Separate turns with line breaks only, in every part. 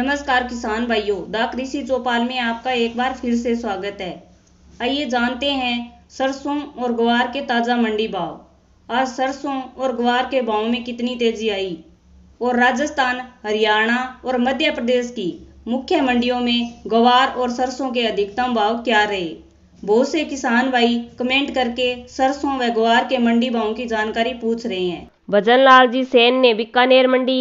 नमस्कार किसान भाइयों द कृषि चौपाल में आपका एक बार फिर से स्वागत है आइए जानते हैं सरसों और ग्वार के ताज़ा मंडी भाव आज सरसों और ग्वार के भाव में कितनी तेजी आई और राजस्थान हरियाणा और मध्य प्रदेश की मुख्य मंडियों में ग्वार और सरसों के अधिकतम भाव क्या रहे बहुत से किसान भाई कमेंट करके सरसों व ग्वार के मंडी भाव की जानकारी पूछ रहे हैं भजन लाल जी सेन ने बीकानेर मंडी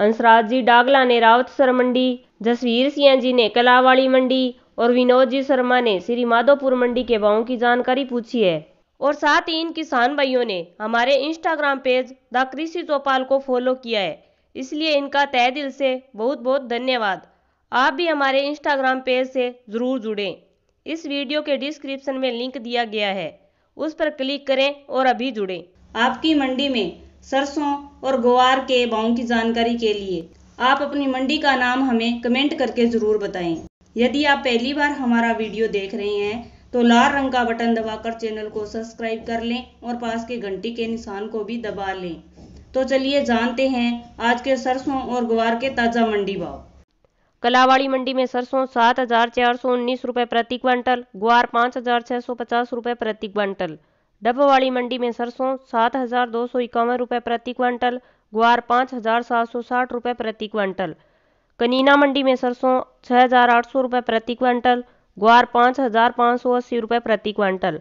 हंसराज जी डागला ने रावतसर मंडी जसवीर सिंह जी ने कलावाड़ी मंडी और विनोद जी शर्मा ने श्री माधोपुर मंडी के भावों की जानकारी पूछी है और साथ ही इन किसान भाइयों ने हमारे इंस्टाग्राम पेज द कृषि चौपाल को फॉलो किया है इसलिए इनका तय दिल से बहुत बहुत धन्यवाद आप भी हमारे इंस्टाग्राम पेज से ज़रूर जुड़ें इस वीडियो के डिस्क्रिप्शन में लिंक दिया गया है उस पर क्लिक करें और अभी जुड़ें आपकी मंडी में सरसों और गुवार के भावों की जानकारी के लिए आप अपनी मंडी का नाम हमें कमेंट करके ज़रूर बताएं यदि आप पहली बार हमारा वीडियो देख रहे हैं तो लाल रंग का बटन दबाकर चैनल को सब्सक्राइब कर लें और पास के घंटी के निशान को भी दबा लें तो चलिए जानते हैं आज के सरसों और गुवार के ताज़ा मंडी भाव कलावाड़ी मंडी में सरसों सात हजार चार सौ उन्नीस रूपए प्रति क्विंटल ग्वार पाँच हजार छह सौ पचास रूपए प्रति क्विंटल डब वाली मंडी में सरसों सात हजार दो सौ इक्यावन रुपये प्रति क्वांटल ग्वार पाँच हजार सात सौ साठ रुपये प्रति क्वांटल कनीना मंडी में सरसों छः हजार आठ सौ रुपये प्रति क्वांटल ग्वार पाँच हजार पाँच सौ अस्सी रुपये प्रति क्वांटल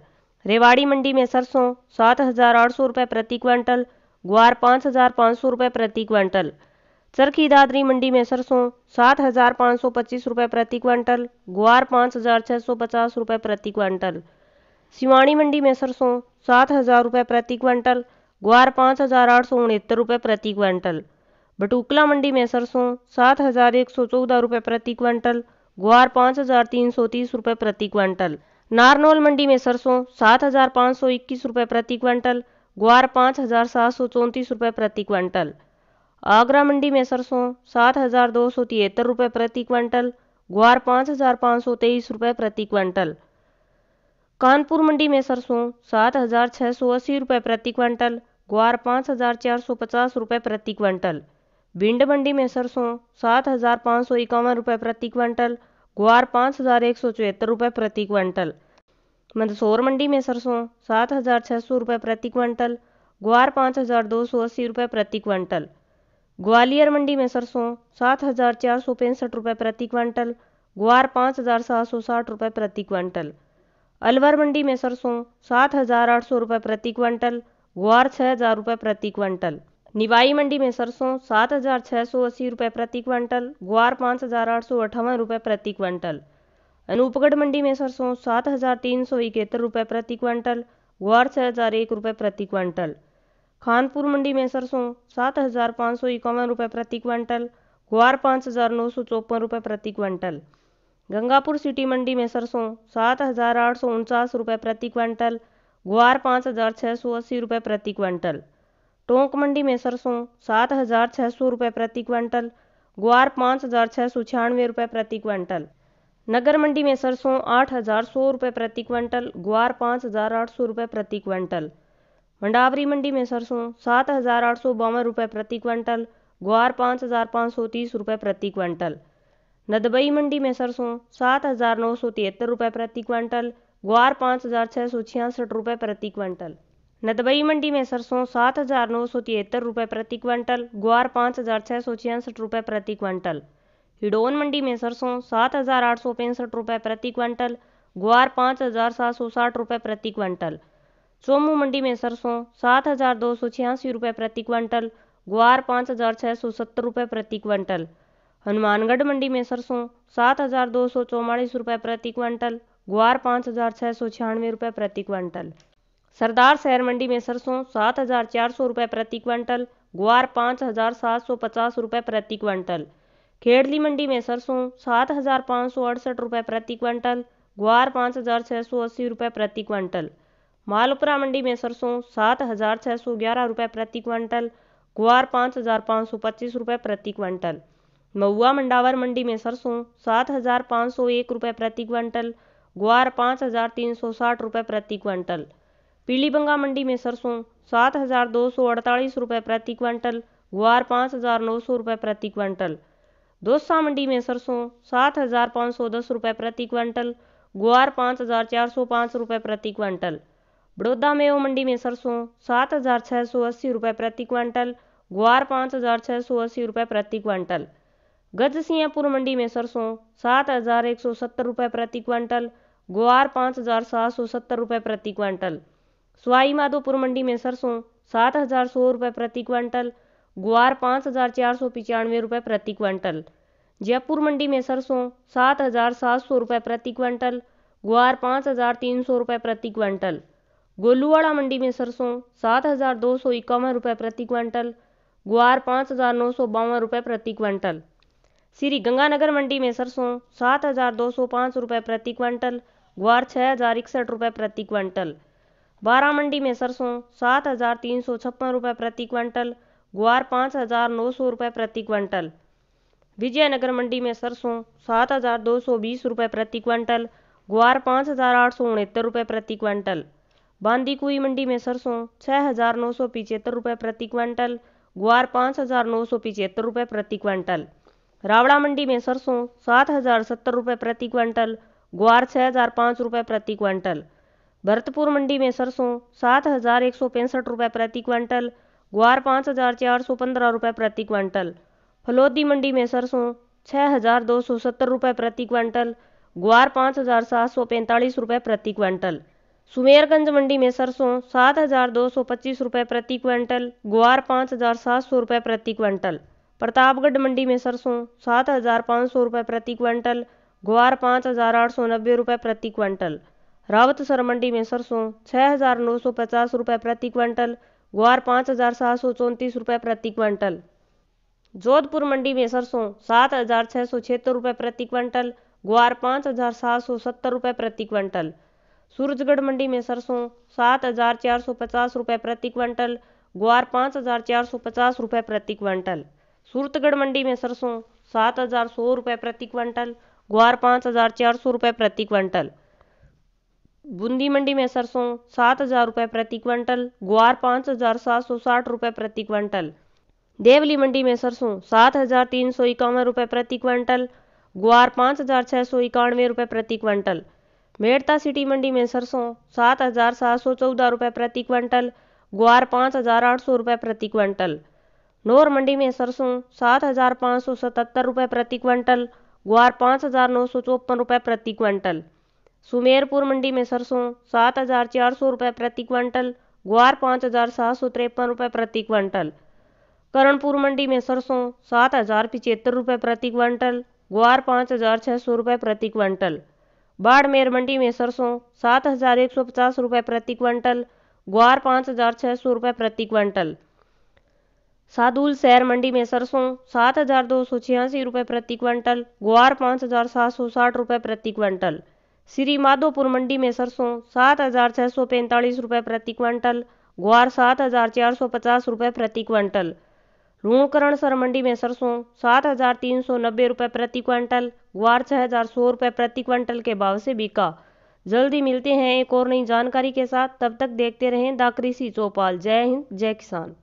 रेवाड़ी मंडी में सरसों सात हजार आठ सौ रुपये प्रति क्वांटल ग्वार पाँच हजार पाँच सौ रुपये प्रति क्वांटल चरखी दादरी मंडी में सरसों सात हजार पाँच सौ पच्चीस रुपये प्रति क्वांटल ग्वार पाँच हजार छः सौ पचास रुपये प्रति क्वांटल सिवानी मंडी में सरसों सात हज़ार रुपये प्रति क्विंटल ग्वार पाँच हज़ार आठ सौ उनहत्तर रुपये प्रति क्विंटल बटुकला मंडी में सरसों सात हज़ार एक सौ चौदह रुपये प्रति क्विंटल ग्वार पाँच हज़ार तीन सौ तीस रुपये प्रति क्विंटल नारनौल मंडी में सरसों सात हज़ार पाँच सौ इक्कीस रुपये प्रति क्विंटल ग्वार पाँच हज़ार सात सौ चौंतीस रुपये प्रति क्विंटल आगरा मंडी में सरसों सात हज़ार दो सौ तिहत्तर रुपये प्रति क्विंटल ग्वार पाँच हज़ार पाँच सौ तेईस रुपये प्रति क्विंटल कानपुर मंडी में सरसों सात हजार छः सौ अस्सी रुपये प्रति क्विंटल ग्वार पाँच हजार चार सौ पचास रुपये प्रति क्विंटल भिंड मंडी में सरसों सात हजार पाँच सौ इक्यावन रुपये प्रति क्विंटल ग्वार पाँच हजार एक सौ चौहत्तर रुपये प्रति क्विंटल मंदसौर मंडी में सरसों सात हजार छः सौ रुपये प्रति क्विंटल ग्वार पाँच हजार दो सौ अस्सी रुपये प्रति क्विंटल ग्वालियर मंडी में सरसों सात हजार चार सौ पैंसठ रुपये प्रति क्विंटल ग्वार पाँच हजार सात सौ साठ रुपये प्रति क्विंटल अलवर मंडी में सरसों सात हजार आठ सौ रुपये प्रति क्विंटल ग्वार छः हजार रुपये प्रति क्विंटल निवाई मंडी में सरसों सात हजार छः सौ अस्सी रुपये प्रति क्विंटल ग्वार पाँच हजार आठ सौ अठावन रुपये प्रति क्विंटल अनूपगढ़ मंडी में सरसों सात हजार तीन सौ इकहत्तर रुपये प्रति क्विंटल ग्वार छः हजार एक रुपये प्रति क्विंटल खानपुर मंडी में सरसों सात हजार पाँच सौ इक्यावन रुपये प्रति क्विंटल ग्वार पाँच हजार नौ सौ चौपन रुपये प्रति क्विंटल गंगापुर सिटी मंडी में सरसों सात हजार आठ सौ उनचास रुपये प्रति क्विंटल ग्वार पाँच हजार छः सौ अस्सी रुपये प्रति क्विंटल टोंक मंडी में सरसों सात हजार छः सौ रुपये प्रति क्विंटल ग्वार पाँच हजार छः सौ छियानवे रुपये प्रति क्विंटल नगर मंडी में सरसों आठ हजार सौ रुपये प्रति क्विंटल ग्वार पाँच हजार आठ सौ रुपये प्रति क्विंटल मंडावरी मंडी में सरसों सात हजार आठ सौ बावन रुपये प्रति क्विंटल ग्वार पाँच हजार पाँच सौ तीस रुपये प्रति क्विंटल नदबई मंडी में सरसों सात हजार नौ सौ तिहत्तर रुपये प्रति क्विंटल ग्वार पाँच हजार छः सौ छियासठ रुपये प्रति क्विंटल नदबई मंडी में सरसों सात हजार नौ सौ तिहत्तर रुपये प्रति क्विंटल ग्वार पाँच हजार छः सौ छियासठ रुपये प्रति क्विंटल हिडोन मंडी में सरसों सात हजार आठ सौ पैंसठ रुपये प्रति क्विंटल ग्वार पाँच हजार सात सौ साठ रुपये प्रति क्विंटल चोमू मंडी में सरसों सात हजार दो सौ छियासी रुपये प्रति क्विंटल ग्वार पाँच हजार छः सौ सत्तर रुपये प्रति क्विंटल हनुमानगढ़ मंडी में सरसों सात हजार दो सौ चौवालीस रुपये प्रति क्विंटल ग्वार पाँच हजार छः सौ छियानवे रुपये प्रति क्विंटल सरदार शहर मंडी में सरसों सात हजार चार सौ रुपये प्रति क्विंटल ग्वार पाँच हजार सात सौ पचास रुपये प्रति क्विंटल खेड़ली मंडी में सरसों सात हजार पाँच सौ अड़सठ रुपये प्रति क्विंटल ग्वार पाँच हजार छः सौ अस्सी रुपये प्रति क्विंटल मालपुरा मंडी में सरसों सात हजार छः सौ ग्यारह रुपये प्रति क्विंटल ग्वार पाँच हजार पाँच सौ पच्चीस रुपये प्रति क्विंटल महुआ मंडावर मंडी में सरसों सात हजार पाँच सौ एक रुपये प्रति क्वांटल ग्वार पाँच हजार तीन सौ साठ रुपये प्रति क्वांटल पीलीबंगा मंडी में सरसों सात हजार दो सौ अड़तालीस रुपये प्रति क्वांटल ग्वार पाँच हजार नौ सौ रुपये प्रति क्वांटल दोसा मंडी में सरसों सात हजार पाँच सौ दस रुपये प्रति क्वांटल ग्वार पाँच हजार चार सौ पाँच रुपये प्रति क्वांटल बड़ौदा मेव मंडी में सरसों सात हजार छः सौ अस्सी रुपये प्रति क्वांटल ग्वार पाँच हजार छः सौ अस्सी रुपये प्रति क्वांटल गजसिंहपुर मंडी में सरसों सात हजार एक सौ सत्तर रुपये प्रति क्वांटल ग्वार पाँच हजार सात सौ सत्तर रुपये प्रति क्वांटल सवाई माधोपुर मंडी में सरसों सात हजार सौ रुपये प्रति क्वांटल ग्वार पाँच हजार चार सौ पचानवे रुपये प्रति क्वांटल जयपुर मंडी में सरसों सात हजार सात सौ रुपये प्रति क्वांटल ग्वार पाँच हजार तीन सौ रुपये प्रति क्वांटल गोलूवाड़ा मंडी में सरसों सात हजार दो सौ इक्यावन रुपये प्रति क्वांटल ग्वार पाँच हजार नौ सौ बावन रुपये प्रति क्वांटल श्री गंगानगर मंडी में सरसों सात हजार दो सौ पाँच रुपये प्रति क्विंटल ग्वार छः हजार इकसठ रुपये प्रति क्विंटल बारा मंडी में सरसों सात हजार तीन सौ छप्पन रुपये प्रति क्विंटल ग्वार पाँच हजार नौ सौ रुपये प्रति क्विंटल विजयनगर मंडी में सरसों सात हजार दो सौ बीस रुपये प्रति क्विंटल ग्वार पाँच हजार आठ सौ उनहत्तर रुपये प्रति क्विंटल बांदीकुई मंडी में सरसों छः हजार नौ सौ पिचहत्तर रुपये प्रति क्विंटल ग्वार पाँच हजार नौ सौ पिचहत्तर रुपये प्रति क्विंटल रावड़ा मंडी में सरसों सात हजार सत्तर रुपये प्रति क्विंटल ग्वार छः हजार पाँच रुपये प्रति क्विंटल भरतपुर मंडी में सरसों सात हजार एक सौ पैंसठ रुपये प्रति क्विंटल ग्वार पाँच हजार चार सौ पंद्रह रुपये प्रति क्विंटल फलोदी मंडी में सरसों छः हजार दो सौ सत्तर रुपये प्रति क्विंटल ग्वार पाँच हजार सात सौ पैंतालीस रुपये प्रति क्विंटल सुमेरगंज मंडी में सरसों सात हजार दो सौ पच्चीस रुपये प्रति क्विंटल ग्वार पाँच हजार सात सौ रुपये प्रति क्विंटल प्रतापगढ़ मंडी में सरसों सात हजार पाँच सौ रुपये प्रति क्विंटल ग्वार पाँच हजार आठ सौ नब्बे रुपये प्रति क्विंटल रावतसर मंडी में सरसों छः हजार नौ सौ पचास रुपये प्रति क्विंटल ग्वार पाँच हजार सात सौ चौंतीस रुपये प्रति क्विंटल जोधपुर मंडी में सरसों सात हजार छः सौ छिहत्तर रुपये प्रति क्विंटल ग्वार पाँच हजार सात सौ सत्तर रुपये प्रति क्विंटल सूरजगढ़ मंडी में सरसों सात हजार चार सौ पचास रुपये प्रति क्विंटल ग्वार पाँच हजार चार सौ पचास रुपये प्रति क्विंटल सूरतगढ़ मंडी में सरसों सात हज़ार सौ रुपये प्रति क्विंटल ग्वार पाँच हज़ार चार सौ रुपये प्रति क्विंटल बूंदी मंडी में सरसों सात हज़ार रुपये प्रति क्विंटल ग्वार पाँच हज़ार सात सौ साठ रुपये प्रति क्विंटल देवली मंडी में सरसों सात हज़ार तीन सौ इक्यावन रुपये प्रति क्विंटल ग्वार पाँच हज़ार छः सौ इक्यानवे रुपये प्रति क्विंटल मेड़ता सिटी मंडी में सरसों सात हज़ार सात सौ चौदह रुपये प्रति क्विंटल ग्वार पाँच हज़ार आठ सौ रुपये प्रति क्विंटल नोर मंडी में सरसों सात हजार पाँच सौ सतहत्तर रुपये प्रति क्विंटल ग्वार पाँच हजार नौ सौ चौपन रुपये प्रति क्विंटल सुमेरपुर मंडी में सरसों सात हजार चार सौ रुपये प्रति क्विंटल ग्वार पाँच हजार सात सौ तिरपन रुपये प्रति क्विंटल करणपुर मंडी में सरसों सात हजार पिचहत्तर रुपये प्रति क्विंटल ग्वार पाँच हजार छः सौ रुपये प्रति क्विंटल बाड़मेर मंडी में सरसों सात हजार एक सौ पचास रुपये प्रति क्विंटल ग्वार पाँच हजार छः सौ रुपये प्रति क्विंटल सादुल शहर मंडी में सरसों सात हजार दो सौ छियासी रुपये प्रति क्विंटल ग्वार पाँच हजार सात सौ साठ रुपये प्रति क्विंटल श्री माधोपुर मंडी में सरसों सात हजार छः सौ पैंतालीस रुपये प्रति क्विंटल ग्वार सात हजार चार सौ पचास रुपये प्रति क्विंटल लूणकरण सर मंडी में सरसों सात हजार तीन सौ नब्बे रुपये प्रति क्विंटल ग्वार छः हजार सौ रुपये प्रति क्विंटल के भाव से बिका जल्दी मिलते हैं एक और नई जानकारी के साथ तब तक देखते रहें द कृषि चौपाल जय हिंद जय किसान